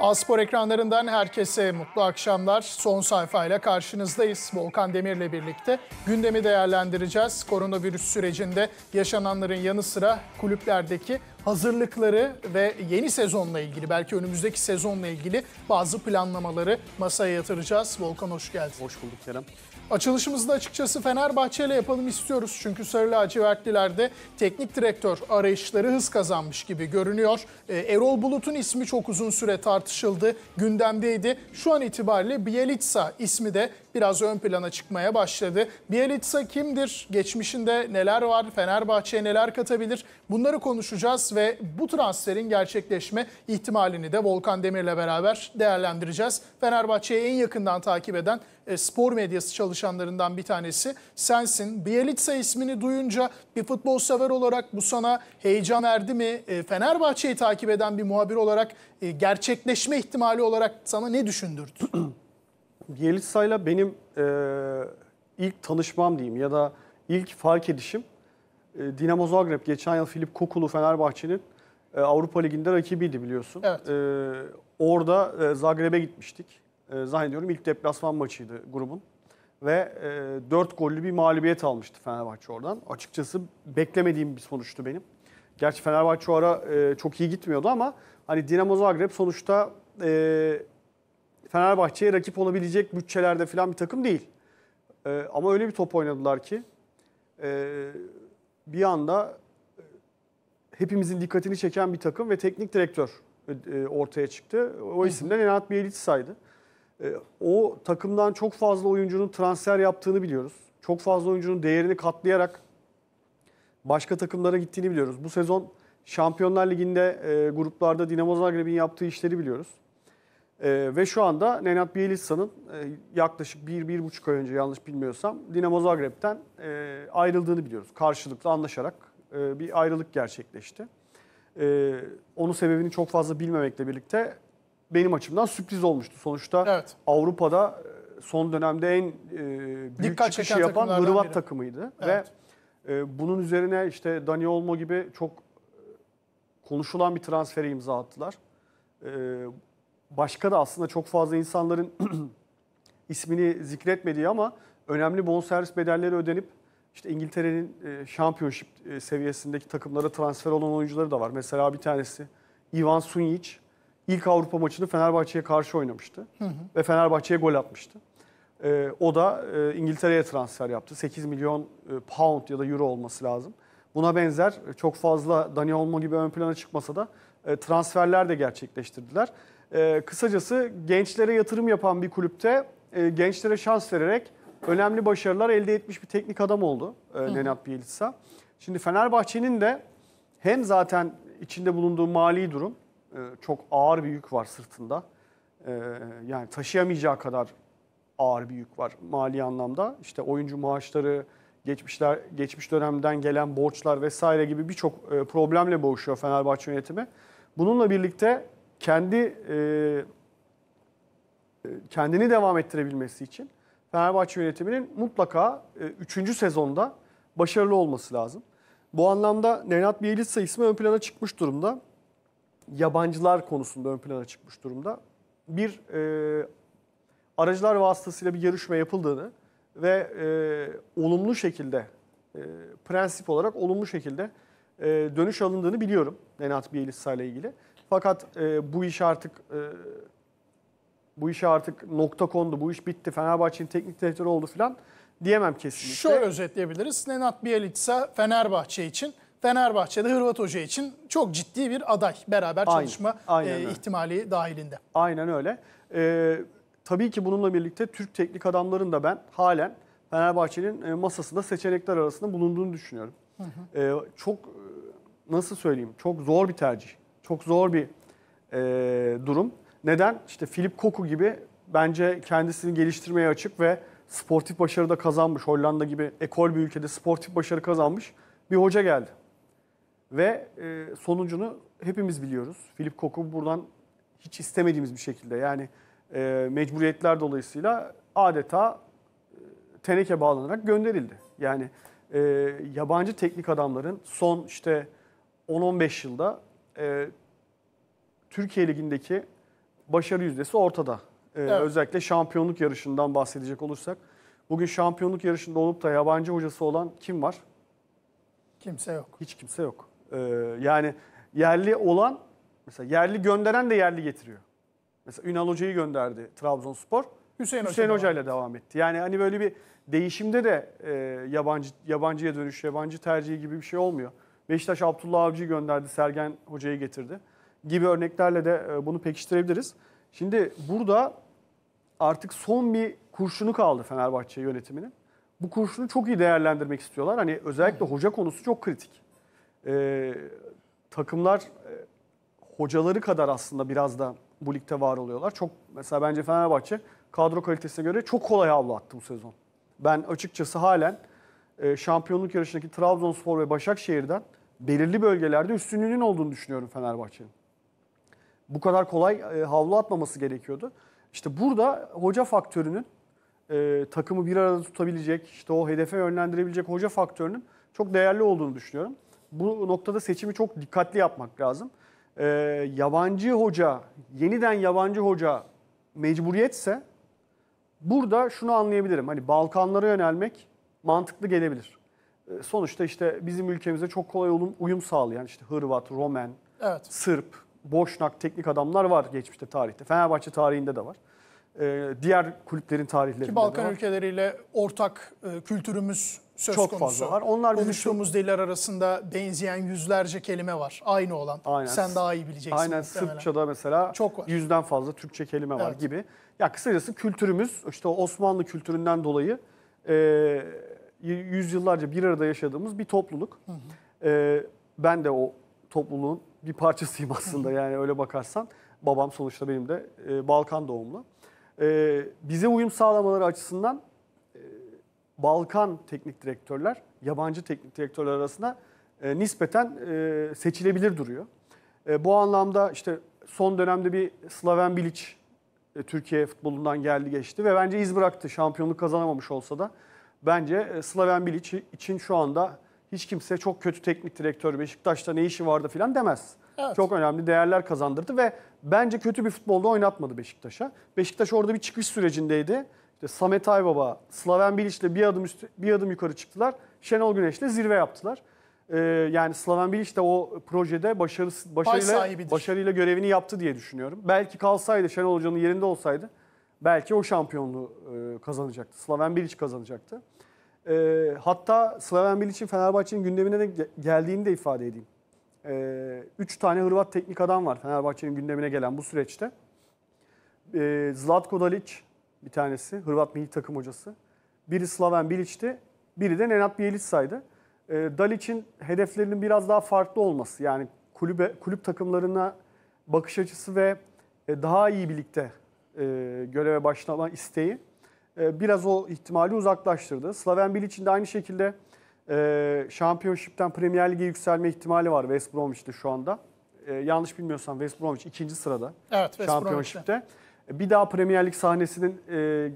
Aspor ekranlarından herkese mutlu akşamlar. Son sayfayla karşınızdayız. Volkan Demir'le birlikte gündemi değerlendireceğiz. Koronavirüs sürecinde yaşananların yanı sıra kulüplerdeki hazırlıkları ve yeni sezonla ilgili belki önümüzdeki sezonla ilgili bazı planlamaları masaya yatıracağız. Volkan hoş geldin. Hoş bulduk Kerem. Açılışımızı da açıkçası Fenerbahçe ile yapalım istiyoruz. Çünkü Sarı Lacivertlilerde teknik direktör arayışları hız kazanmış gibi görünüyor. Ee, Erol Bulut'un ismi çok uzun süre tartışıldı, gündemdeydi. Şu an itibariyle Bielitsa ismi de biraz ön plana çıkmaya başladı. Bielitsa kimdir? Geçmişinde neler var? Fenerbahçe'ye neler katabilir? Bunları konuşacağız ve bu transferin gerçekleşme ihtimalini de Volkan Demir'le beraber değerlendireceğiz. Fenerbahçe'yi en yakından takip eden e, spor medyası çalışanlarından bir tanesi sensin. Bielitsa ismini duyunca bir futbol sever olarak bu sana heyecan verdi mi? E, Fenerbahçe'yi takip eden bir muhabir olarak e, gerçekleşme ihtimali olarak sana ne düşündürdü? Bielitsa'yla benim e, ilk tanışmam diyeyim ya da ilk fark edişim e, Dinamo Zagreb geçen yıl Filip Kokulu Fenerbahçe'nin e, Avrupa Ligi'nde rakibiydi biliyorsun. Evet. E, orada e, Zagreb'e gitmiştik. E, zannediyorum ilk deplasman maçıydı grubun. Ve e, 4 gollü bir mağlubiyet almıştı Fenerbahçe oradan. Açıkçası beklemediğim bir sonuçtu benim. Gerçi Fenerbahçe o ara e, çok iyi gitmiyordu ama hani Dinamo Zagreb sonuçta e, Fenerbahçe'ye rakip olabilecek bütçelerde falan bir takım değil. E, ama öyle bir top oynadılar ki e, bir anda e, hepimizin dikkatini çeken bir takım ve teknik direktör e, e ortaya çıktı. O isimden Enat Bielitsa'ydı. E, ee, o takımdan çok fazla oyuncunun transfer yaptığını biliyoruz. Çok fazla oyuncunun değerini katlayarak başka takımlara gittiğini biliyoruz. Bu sezon Şampiyonlar Ligi'nde e, gruplarda Dinamo Zagreb'in yaptığı işleri biliyoruz. E, ve şu anda Nenad Bielisa'nın e, yaklaşık 1-1,5 ay önce yanlış bilmiyorsam Dinamo Zagreb'ten e, ayrıldığını biliyoruz. Karşılıklı anlaşarak e, bir ayrılık gerçekleşti. E, onun sebebini çok fazla bilmemekle birlikte benim açımdan sürpriz olmuştu. Sonuçta evet. Avrupa'da e, son dönemde en e, büyük Dikkat çıkışı yapan Hırvat takımıydı. Evet. Ve e, bunun üzerine işte Dani Olmo gibi çok konuşulan bir transfere imza attılar. E, başka da aslında çok fazla insanların ismini zikretmediği ama önemli bonservis bedelleri ödenip işte İngiltere'nin e, şampiyonşip e, seviyesindeki takımlara transfer olan oyuncuları da var. Mesela bir tanesi Ivan Sunic ilk Avrupa maçını Fenerbahçe'ye karşı oynamıştı hı hı. ve Fenerbahçe'ye gol atmıştı. E, o da e, İngiltere'ye transfer yaptı. 8 milyon pound ya da euro olması lazım. Buna benzer çok fazla Dani Olmo gibi ön plana çıkmasa da transferler de gerçekleştirdiler. E, kısacası gençlere yatırım yapan bir kulüpte e, gençlere şans vererek önemli başarılar elde etmiş bir teknik adam oldu e, Nenad Bielitsa. Şimdi Fenerbahçe'nin de hem zaten içinde bulunduğu mali durum e, çok ağır bir yük var sırtında. E, yani taşıyamayacağı kadar ağır bir yük var mali anlamda. İşte oyuncu maaşları, geçmişler geçmiş dönemden gelen borçlar vesaire gibi birçok e, problemle boğuşuyor Fenerbahçe yönetimi. Bununla birlikte kendi e, e, kendini devam ettirebilmesi için Fenerbahçe yönetiminin mutlaka 3. E, sezonda başarılı olması lazım. Bu anlamda Nenat Bielitsa ismi ön plana çıkmış durumda. Yabancılar konusunda ön plana çıkmış durumda. Bir e, aracılar vasıtasıyla bir yarışma yapıldığını ve e, olumlu şekilde e, prensip olarak olumlu şekilde e, dönüş alındığını biliyorum Nenat Bielitsa ile ilgili. Fakat e, bu iş artık e, bu iş artık nokta kondu. Bu iş bitti. Fenerbahçe'nin teknik direktörü oldu filan diyemem kesinlikle. Şöyle özetleyebiliriz. Nenad Bielitsa Fenerbahçe için Fenerbahçe'de Hırvat Hoca için çok ciddi bir aday. Beraber aynen, çalışma e, aynen, e, ihtimali dahilinde. Aynen öyle. E, tabii ki bununla birlikte Türk teknik adamların da ben halen Fenerbahçe'nin e, masasında seçenekler arasında bulunduğunu düşünüyorum. Hı hı. E, çok e, nasıl söyleyeyim çok zor bir tercih. Çok zor bir e, durum. Neden? İşte Filip Koku gibi bence kendisini geliştirmeye açık ve sportif başarıda kazanmış. Hollanda gibi ekol bir ülkede sportif başarı kazanmış bir hoca geldi. Ve e, sonucunu hepimiz biliyoruz. Filip Koku buradan hiç istemediğimiz bir şekilde yani e, mecburiyetler dolayısıyla adeta teneke bağlanarak gönderildi. Yani e, yabancı teknik adamların son işte 10-15 yılda e, Türkiye Ligi'ndeki başarı yüzdesi ortada. Ee, evet. Özellikle şampiyonluk yarışından bahsedecek olursak. Bugün şampiyonluk yarışında olup da yabancı hocası olan kim var? Kimse yok. Hiç kimse yok. Ee, yani yerli olan, mesela yerli gönderen de yerli getiriyor. Mesela Ünal Hoca'yı gönderdi Trabzonspor. Hüseyin, Hüseyin Hoca ile devam etti. Yani hani böyle bir değişimde de e, yabancı yabancıya dönüş, yabancı tercihi gibi bir şey olmuyor. Beşiktaş Abdullah Avcı'yı gönderdi, Sergen Hoca'yı getirdi gibi örneklerle de e, bunu pekiştirebiliriz. Şimdi burada artık son bir kurşunu kaldı Fenerbahçe yönetiminin. Bu kurşunu çok iyi değerlendirmek istiyorlar. Hani özellikle hoca konusu çok kritik. Ee, takımlar e, hocaları kadar aslında biraz da bu ligde var oluyorlar. Çok mesela bence Fenerbahçe kadro kalitesine göre çok kolay avlu attı bu sezon. Ben açıkçası halen e, şampiyonluk yarışındaki Trabzonspor ve Başakşehir'den belirli bölgelerde üstünlüğünün olduğunu düşünüyorum Fenerbahçe'nin bu kadar kolay e, havlu atmaması gerekiyordu. İşte burada hoca faktörünün e, takımı bir arada tutabilecek, işte o hedefe yönlendirebilecek hoca faktörünün çok değerli olduğunu düşünüyorum. Bu noktada seçimi çok dikkatli yapmak lazım. E, yabancı hoca, yeniden yabancı hoca mecburiyetse burada şunu anlayabilirim. Hani Balkanlara yönelmek mantıklı gelebilir. E, sonuçta işte bizim ülkemize çok kolay uyum, uyum sağlayan işte Hırvat, Romen, evet. Sırp, boşnak teknik adamlar var geçmişte tarihte. Fenerbahçe tarihinde de var. Ee, diğer kulüplerin tarihlerinde Ki Balkan de var. ülkeleriyle ortak e, kültürümüz söz Çok konusu. fazla var. Onlar Konuştuğumuz bizim... diller arasında benzeyen yüzlerce kelime var. Aynı olan. Aynen. Sen daha iyi bileceksin. Aynen Sırpça'da mesela Çok var. yüzden fazla Türkçe kelime var evet. gibi. Ya kısacası kültürümüz işte Osmanlı kültüründen dolayı e, yüzyıllarca bir arada yaşadığımız bir topluluk. Hı hı. E, ben de o topluluğun bir parçasıyım aslında yani öyle bakarsan. Babam sonuçta benim de e, Balkan doğumlu. E, bize uyum sağlamaları açısından e, Balkan teknik direktörler yabancı teknik direktörler arasında e, nispeten e, seçilebilir duruyor. E, bu anlamda işte son dönemde bir Slaven Bilic e, Türkiye futbolundan geldi geçti ve bence iz bıraktı. Şampiyonluk kazanamamış olsa da bence e, Slaven Bilic için şu anda hiç kimse çok kötü teknik direktör Beşiktaş'ta ne işi vardı filan demez. Evet. Çok önemli değerler kazandırdı ve bence kötü bir futbolda oynatmadı Beşiktaş'a. Beşiktaş orada bir çıkış sürecindeydi. İşte Samet Aybaba, Slaven Bilic'le bir adım üstü, bir adım yukarı çıktılar. Şenol Güneş'le zirve yaptılar. Ee, yani Slaven Bilic de o projede başarısı, başarıyla, başarıyla görevini yaptı diye düşünüyorum. Belki kalsaydı Şenol Hoca'nın yerinde olsaydı belki o şampiyonluğu e, kazanacaktı. Slaven Bilic kazanacaktı. E, hatta Slaven Bilic'in Fenerbahçe'nin gündemine de geldiğini de ifade edeyim. E, üç tane Hırvat teknik adam var Fenerbahçe'nin gündemine gelen bu süreçte. E, Zlatko Dalic bir tanesi, Hırvat milli takım hocası. Biri Slaven Bilic'ti, biri de Nenad Bielica'ydı. E, Dalic'in hedeflerinin biraz daha farklı olması, yani kulübe, kulüp takımlarına bakış açısı ve e, daha iyi birlikte e, göreve başlama isteği ee, biraz o ihtimali uzaklaştırdı. Slaven Bilic'in de aynı şekilde e, şampiyonşipten Premier Lig'e yükselme ihtimali var West Bromwich'te şu anda. Ee, yanlış bilmiyorsam West Bromwich ikinci sırada evet, şampiyonşipte. Ee, bir daha Premier Lig sahnesinin e,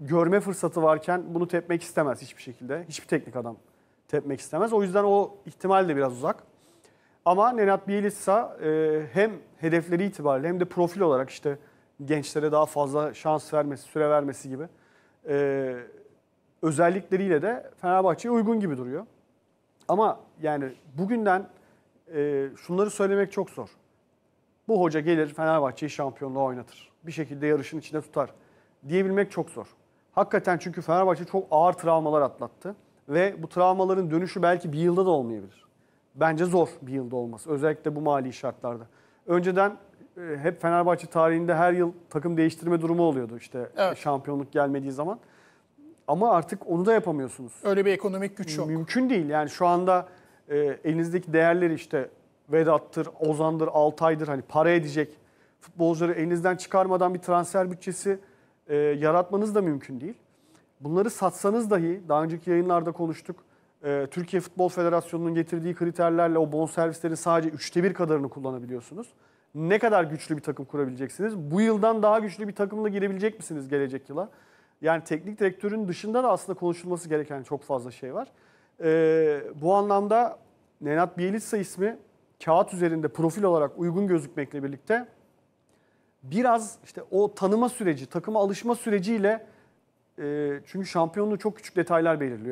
görme fırsatı varken bunu tepmek istemez hiçbir şekilde. Hiçbir teknik adam tepmek istemez. O yüzden o ihtimal de biraz uzak. Ama Nenat Bielitsa e, hem hedefleri itibariyle hem de profil olarak işte gençlere daha fazla şans vermesi, süre vermesi gibi e, özellikleriyle de Fenerbahçe'ye uygun gibi duruyor. Ama yani bugünden e, şunları söylemek çok zor. Bu hoca gelir Fenerbahçe'yi şampiyonluğa oynatır. Bir şekilde yarışın içinde tutar diyebilmek çok zor. Hakikaten çünkü Fenerbahçe çok ağır travmalar atlattı. Ve bu travmaların dönüşü belki bir yılda da olmayabilir. Bence zor bir yılda olması. Özellikle bu mali şartlarda. Önceden e, hep Fenerbahçe tarihinde her yıl takım değiştirme durumu oluyordu işte e, evet. şampiyonluk gelmediği zaman. Ama artık onu da yapamıyorsunuz. Öyle bir ekonomik güç yok. Mümkün değil. Yani şu anda e, elinizdeki değerleri işte Vedat'tır, Ozan'dır, Altay'dır hani para edecek futbolcuları elinizden çıkarmadan bir transfer bütçesi e, yaratmanız da mümkün değil. Bunları satsanız dahi daha önceki yayınlarda konuştuk. E, Türkiye Futbol Federasyonu'nun getirdiği kriterlerle o bonservislerin sadece üçte bir kadarını kullanabiliyorsunuz ne kadar güçlü bir takım kurabileceksiniz? Bu yıldan daha güçlü bir takımla girebilecek misiniz gelecek yıla? Yani teknik direktörün dışında da aslında konuşulması gereken çok fazla şey var. Ee, bu anlamda Nenat Bielitsa ismi kağıt üzerinde profil olarak uygun gözükmekle birlikte biraz işte o tanıma süreci, takıma alışma süreciyle e, çünkü şampiyonluğu çok küçük detaylar belirliyor.